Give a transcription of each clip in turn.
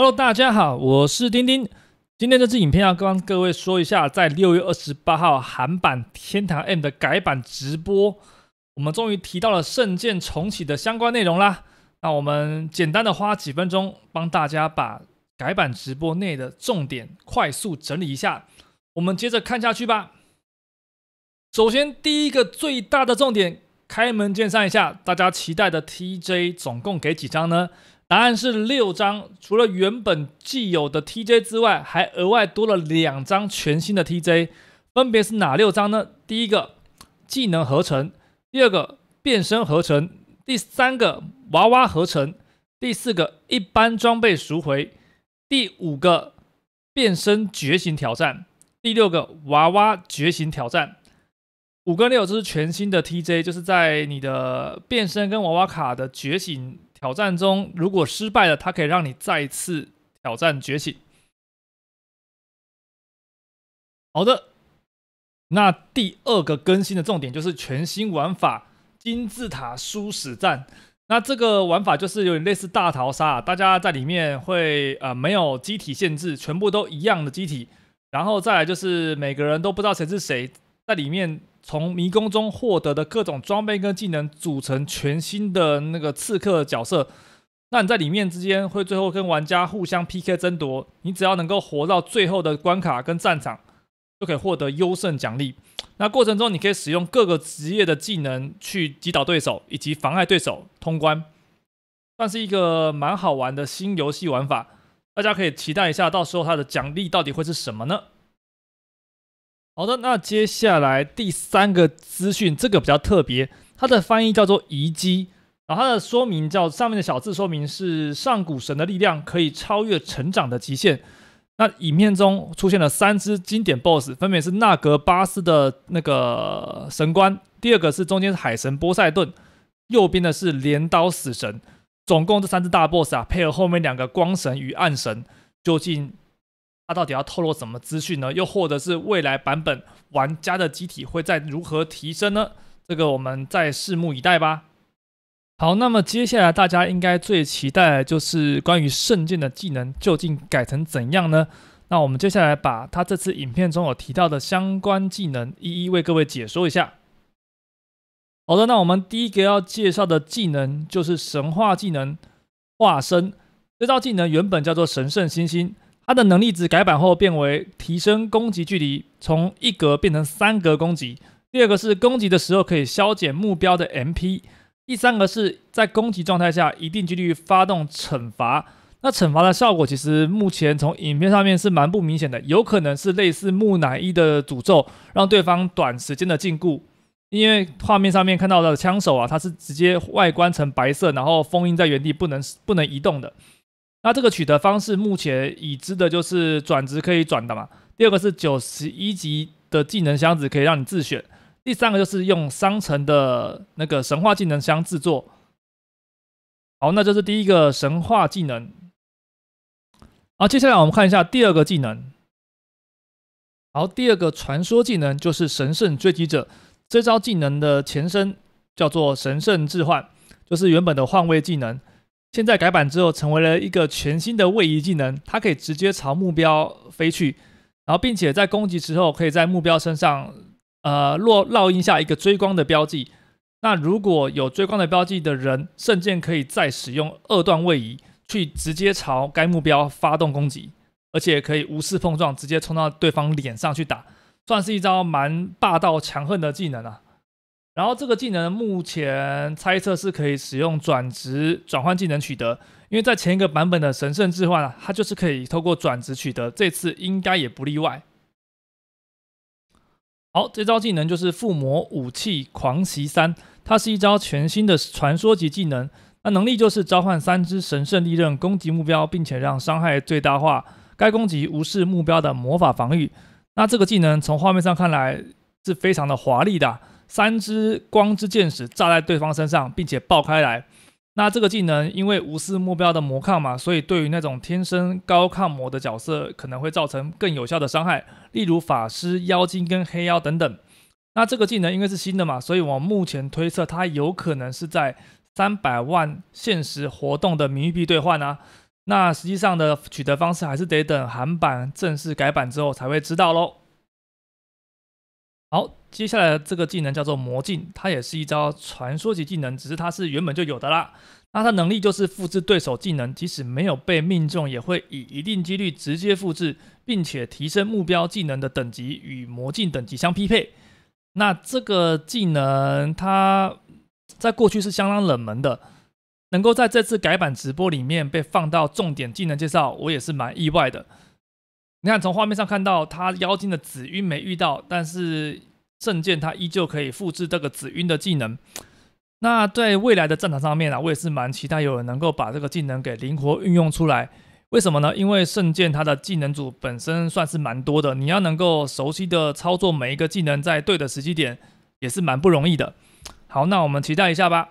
Hello，大家好，我是丁丁。今天这支影片要跟各位说一下，在六月二十八号韩版天堂 M 的改版直播，我们终于提到了圣剑重启的相关内容啦。那我们简单的花几分钟，帮大家把改版直播内的重点快速整理一下。我们接着看下去吧。首先，第一个最大的重点，开门见山一下，大家期待的 TJ 总共给几张呢？答案是六张，除了原本既有的 TJ 之外，还额外多了两张全新的 TJ，分别是哪六张呢？第一个技能合成，第二个变身合成，第三个娃娃合成，第四个一般装备赎回，第五个变身觉醒挑战，第六个娃娃觉醒挑战，五个六就是全新的 TJ，就是在你的变身跟娃娃卡的觉醒。挑战中，如果失败了，它可以让你再次挑战崛起。好的，那第二个更新的重点就是全新玩法金字塔殊死战。那这个玩法就是有点类似大逃杀，啊，大家在里面会呃没有机体限制，全部都一样的机体，然后再来就是每个人都不知道谁是谁。在里面从迷宫中获得的各种装备跟技能，组成全新的那个刺客角色。那你在里面之间会最后跟玩家互相 PK 争夺，你只要能够活到最后的关卡跟战场，就可以获得优胜奖励。那过程中你可以使用各个职业的技能去击倒对手以及妨碍对手通关，算是一个蛮好玩的新游戏玩法。大家可以期待一下，到时候它的奖励到底会是什么呢？好的，那接下来第三个资讯，这个比较特别，它的翻译叫做遗迹，然后它的说明叫上面的小字说明是上古神的力量可以超越成长的极限。那影片中出现了三只经典 BOSS，分别是纳格巴斯的那个神官，第二个是中间是海神波塞顿，右边的是镰刀死神。总共这三只大 BOSS 啊，配合后面两个光神与暗神，究竟？他到底要透露什么资讯呢？又或者是未来版本玩家的机体会在如何提升呢？这个我们再拭目以待吧。好，那么接下来大家应该最期待就是关于圣剑的技能究竟改成怎样呢？那我们接下来把它这次影片中有提到的相关技能一一为各位解说一下。好的，那我们第一个要介绍的技能就是神话技能化身，这招技能原本叫做神圣星星。它的能力值改版后变为提升攻击距离，从一格变成三格攻击。第二个是攻击的时候可以削减目标的 MP。第三个是在攻击状态下一定几率发动惩罚。那惩罚的效果其实目前从影片上面是蛮不明显的，有可能是类似木乃伊的诅咒，让对方短时间的禁锢。因为画面上面看到的枪手啊，他是直接外观成白色，然后封印在原地，不能不能移动的。那这个取得方式目前已知的就是转职可以转的嘛。第二个是九十一级的技能箱子可以让你自选。第三个就是用商城的那个神话技能箱制作。好，那这是第一个神话技能。好，接下来我们看一下第二个技能。好，第二个传说技能就是神圣追击者。这招技能的前身叫做神圣置换，就是原本的换位技能。现在改版之后，成为了一个全新的位移技能，它可以直接朝目标飞去，然后并且在攻击时候，可以在目标身上，呃落烙印下一个追光的标记。那如果有追光的标记的人，圣剑可以再使用二段位移，去直接朝该目标发动攻击，而且可以无视碰撞，直接冲到对方脸上去打，算是一招蛮霸道强横的技能啊。然后这个技能目前猜测是可以使用转职转换技能取得，因为在前一个版本的神圣置换，它就是可以透过转职取得，这次应该也不例外。好，这招技能就是附魔武器狂袭三，它是一招全新的传说级技能，那能力就是召唤三只神圣利刃攻击目标，并且让伤害最大化，该攻击无视目标的魔法防御。那这个技能从画面上看来是非常的华丽的。三支光之箭矢炸在对方身上，并且爆开来。那这个技能因为无视目标的魔抗嘛，所以对于那种天生高抗魔的角色，可能会造成更有效的伤害，例如法师、妖精跟黑妖等等。那这个技能因为是新的嘛，所以我目前推测它有可能是在三百万限时活动的名誉币兑换啊。那实际上的取得方式还是得等韩版正式改版之后才会知道喽。好，接下来这个技能叫做魔镜，它也是一招传说级技能，只是它是原本就有的啦。那它能力就是复制对手技能，即使没有被命中，也会以一定几率直接复制，并且提升目标技能的等级与魔镜等级相匹配。那这个技能它在过去是相当冷门的，能够在这次改版直播里面被放到重点技能介绍，我也是蛮意外的。你看，从画面上看到他妖精的紫晕没遇到，但是圣剑他依旧可以复制这个紫晕的技能。那对未来的战场上面啊，我也是蛮期待有人能够把这个技能给灵活运用出来。为什么呢？因为圣剑它的技能组本身算是蛮多的，你要能够熟悉的操作每一个技能，在对的时机点也是蛮不容易的。好，那我们期待一下吧。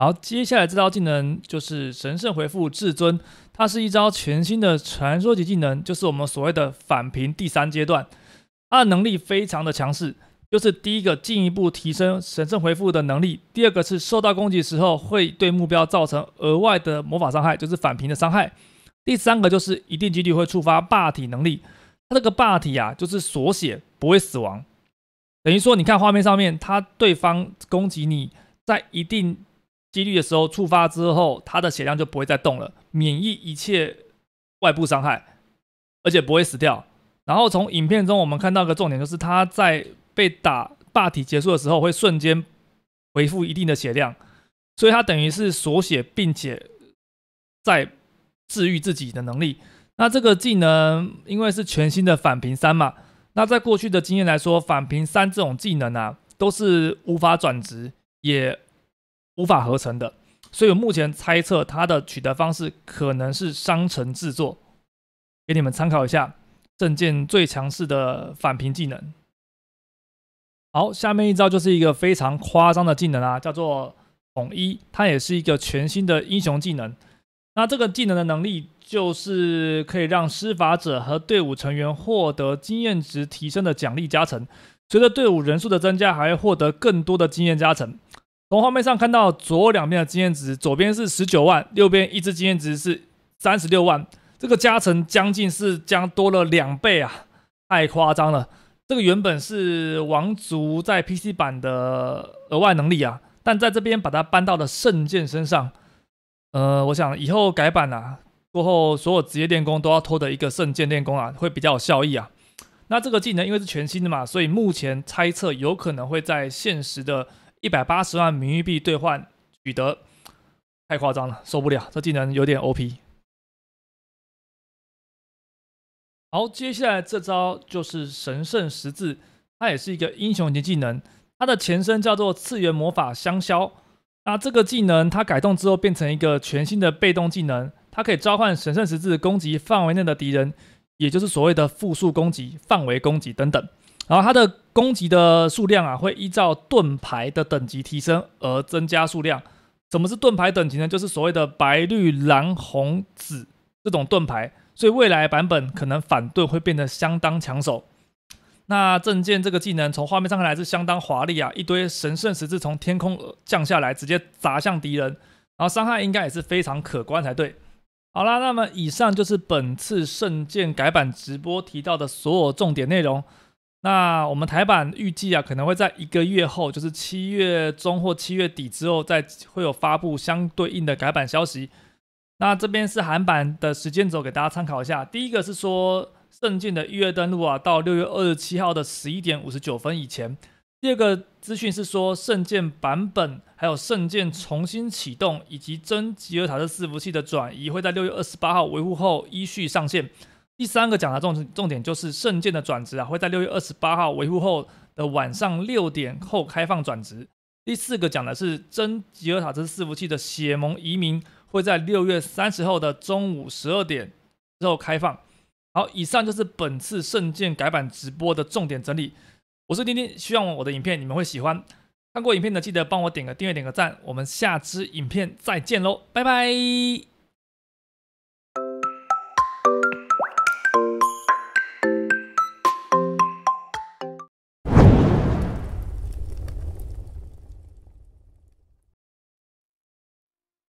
好，接下来这招技能就是神圣回复至尊，它是一招全新的传说级技能，就是我们所谓的反平第三阶段。它的能力非常的强势，就是第一个进一步提升神圣回复的能力；第二个是受到攻击时候会对目标造成额外的魔法伤害，就是反平的伤害；第三个就是一定几率会触发霸体能力。它这个霸体啊，就是锁血不会死亡，等于说你看画面上面，它对方攻击你，在一定。几率的时候触发之后，他的血量就不会再动了，免疫一切外部伤害，而且不会死掉。然后从影片中我们看到一个重点，就是他在被打霸体结束的时候会瞬间回复一定的血量，所以他等于是锁血并且在治愈自己的能力。那这个技能因为是全新的反平三嘛，那在过去的经验来说，反平三这种技能啊都是无法转职也。无法合成的，所以我目前猜测它的取得方式可能是商城制作，给你们参考一下。证件最强势的反屏技能。好，下面一招就是一个非常夸张的技能啊，叫做统一，它也是一个全新的英雄技能。那这个技能的能力就是可以让施法者和队伍成员获得经验值提升的奖励加成，随着队伍人数的增加，还会获得更多的经验加成。从画面上看到左两边的经验值，左边是十九万，右边一只经验值是三十六万，这个加成将近是将多了两倍啊，太夸张了。这个原本是王族在 PC 版的额外能力啊，但在这边把它搬到了圣剑身上。呃，我想以后改版啊，过后所有职业练功都要拖的一个圣剑练功啊，会比较有效益啊。那这个技能因为是全新的嘛，所以目前猜测有可能会在现实的。一百八十万名誉币兑换取得，太夸张了，受不了！这技能有点 O P。好，接下来这招就是神圣十字，它也是一个英雄级技能。它的前身叫做次元魔法香消。那这个技能它改动之后变成一个全新的被动技能，它可以召唤神圣十字攻击范围内的敌人，也就是所谓的复数攻击、范围攻击等等。然后它的攻击的数量啊，会依照盾牌的等级提升而增加数量。什么是盾牌等级呢？就是所谓的白、绿、蓝、红、紫这种盾牌。所以未来版本可能反盾会变得相当抢手。那证剑这个技能从画面上看来是相当华丽啊，一堆神圣十字从天空降下来，直接砸向敌人，然后伤害应该也是非常可观才对。好啦，那么以上就是本次圣剑改版直播提到的所有重点内容。那我们台版预计啊，可能会在一个月后，就是七月中或七月底之后，再会有发布相对应的改版消息。那这边是韩版的时间轴，给大家参考一下。第一个是说圣剑的预约登录啊，到六月二十七号的十一点五十九分以前。第二个资讯是说圣剑版本，还有圣剑重新启动，以及真吉尔塔的伺服器的转移，会在六月二十八号维护后依序上线。第三个讲的重点重点就是圣剑的转职啊，会在六月二十八号维护后的晚上六点后开放转职。第四个讲的是真吉尔塔真伺服器的血盟移民会在六月三十号的中午十二点之后开放。好，以上就是本次圣剑改版直播的重点整理。我是丁丁，希望我的影片你们会喜欢。看过影片的记得帮我点个订阅、点个赞。我们下支影片再见喽，拜拜。